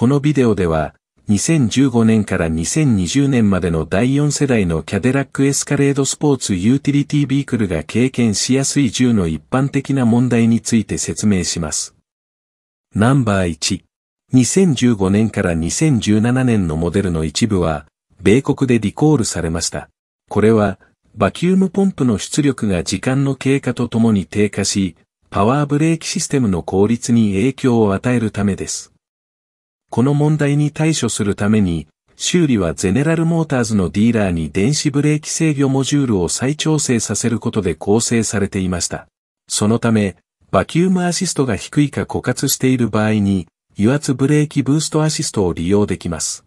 このビデオでは、2015年から2020年までの第4世代のキャデラックエスカレードスポーツユーティリティビークルが経験しやすい銃の一般的な問題について説明します。ナンバー1。2015年から2017年のモデルの一部は、米国でリコールされました。これは、バキュームポンプの出力が時間の経過とともに低下し、パワーブレーキシステムの効率に影響を与えるためです。この問題に対処するために、修理はゼネラルモーターズのディーラーに電子ブレーキ制御モジュールを再調整させることで構成されていました。そのため、バキュームアシストが低いか枯渇している場合に、油圧ブレーキブーストアシストを利用できます。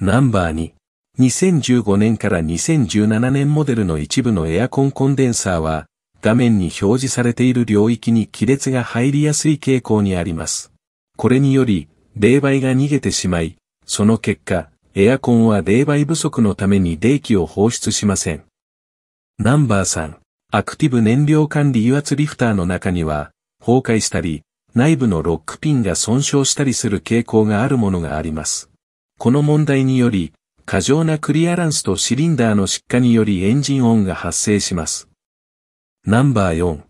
ナンバー2。2015年から2017年モデルの一部のエアコンコンデンサーは、画面に表示されている領域に亀裂が入りやすい傾向にあります。これにより、冷媒が逃げてしまい、その結果、エアコンは冷媒不足のために冷気を放出しません。ナンバー3、アクティブ燃料管理油圧リフターの中には、崩壊したり、内部のロックピンが損傷したりする傾向があるものがあります。この問題により、過剰なクリアランスとシリンダーの失火によりエンジン音が発生します。ナンバー4、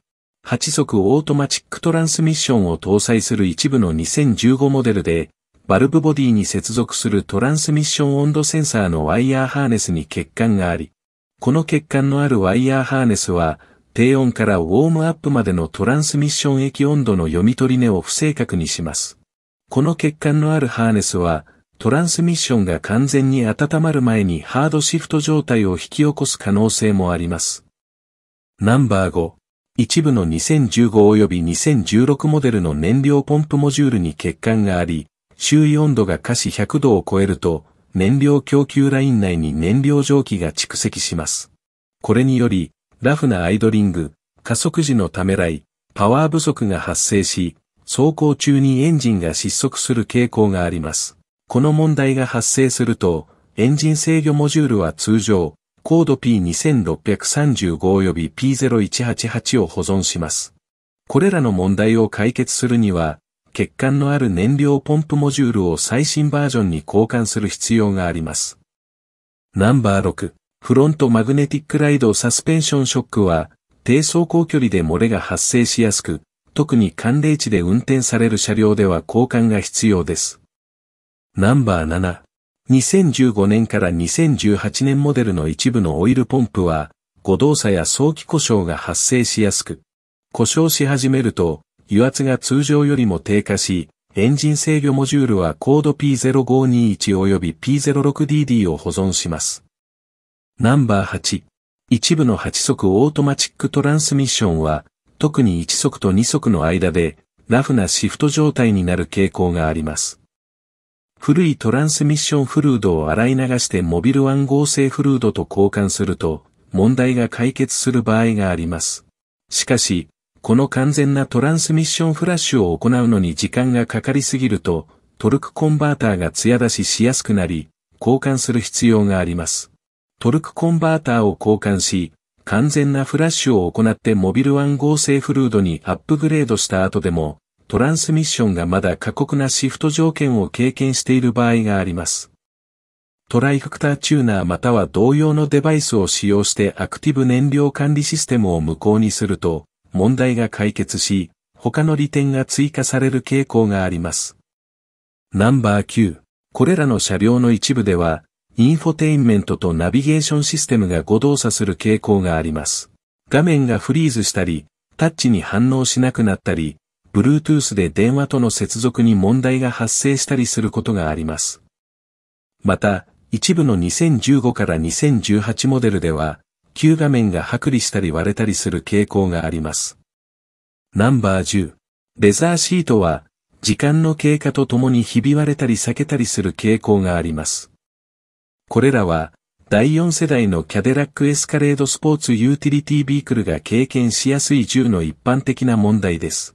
8速オートマチックトランスミッションを搭載する一部の2015モデルで、バルブボディに接続するトランスミッション温度センサーのワイヤーハーネスに欠陥があり、この欠陥のあるワイヤーハーネスは、低温からウォームアップまでのトランスミッション液温度の読み取り値を不正確にします。この欠陥のあるハーネスは、トランスミッションが完全に温まる前にハードシフト状態を引き起こす可能性もあります。ナンバー5、一部の2015及び2016モデルの燃料ポンプモジュールに欠陥があり、周囲温度が下肢100度を超えると、燃料供給ライン内に燃料蒸気が蓄積します。これにより、ラフなアイドリング、加速時のためらい、パワー不足が発生し、走行中にエンジンが失速する傾向があります。この問題が発生すると、エンジン制御モジュールは通常、コード P2635 及び P0188 を保存します。これらの問題を解決するには、欠陥のある燃料ポンプモジュールを最新バージョンに交換する必要があります。ナンバー6、フロントマグネティックライドサスペンションショックは、低走行距離で漏れが発生しやすく、特に寒冷地で運転される車両では交換が必要です。ナンバー7、2015年から2018年モデルの一部のオイルポンプは、誤動作や早期故障が発生しやすく、故障し始めると、油圧が通常よりも低下し、エンジン制御モジュールはコード P0521 及び P06DD を保存します。ナンバー8。一部の8速オートマチックトランスミッションは、特に1速と2速の間で、ラフなシフト状態になる傾向があります。古いトランスミッションフルードを洗い流してモビル1合成フルードと交換すると、問題が解決する場合があります。しかし、この完全なトランスミッションフラッシュを行うのに時間がかかりすぎると、トルクコンバーターが艶出ししやすくなり、交換する必要があります。トルクコンバーターを交換し、完全なフラッシュを行ってモビル1合成フルードにアップグレードした後でも、トランスミッションがまだ過酷なシフト条件を経験している場合があります。トライファクターチューナーまたは同様のデバイスを使用してアクティブ燃料管理システムを無効にすると、問題が解決し、他の利点が追加される傾向があります。ナンバー9。これらの車両の一部では、インフォテインメントとナビゲーションシステムが誤動作する傾向があります。画面がフリーズしたり、タッチに反応しなくなったり、Bluetooth で電話との接続に問題が発生したりすることがあります。また、一部の2015から2018モデルでは、旧画面が剥離したり割れたりする傾向があります。ナンバー10、レザーシートは、時間の経過とともにひび割れたり裂けたりする傾向があります。これらは、第4世代のキャデラックエスカレードスポーツユーティリティビークルが経験しやすい銃の一般的な問題です。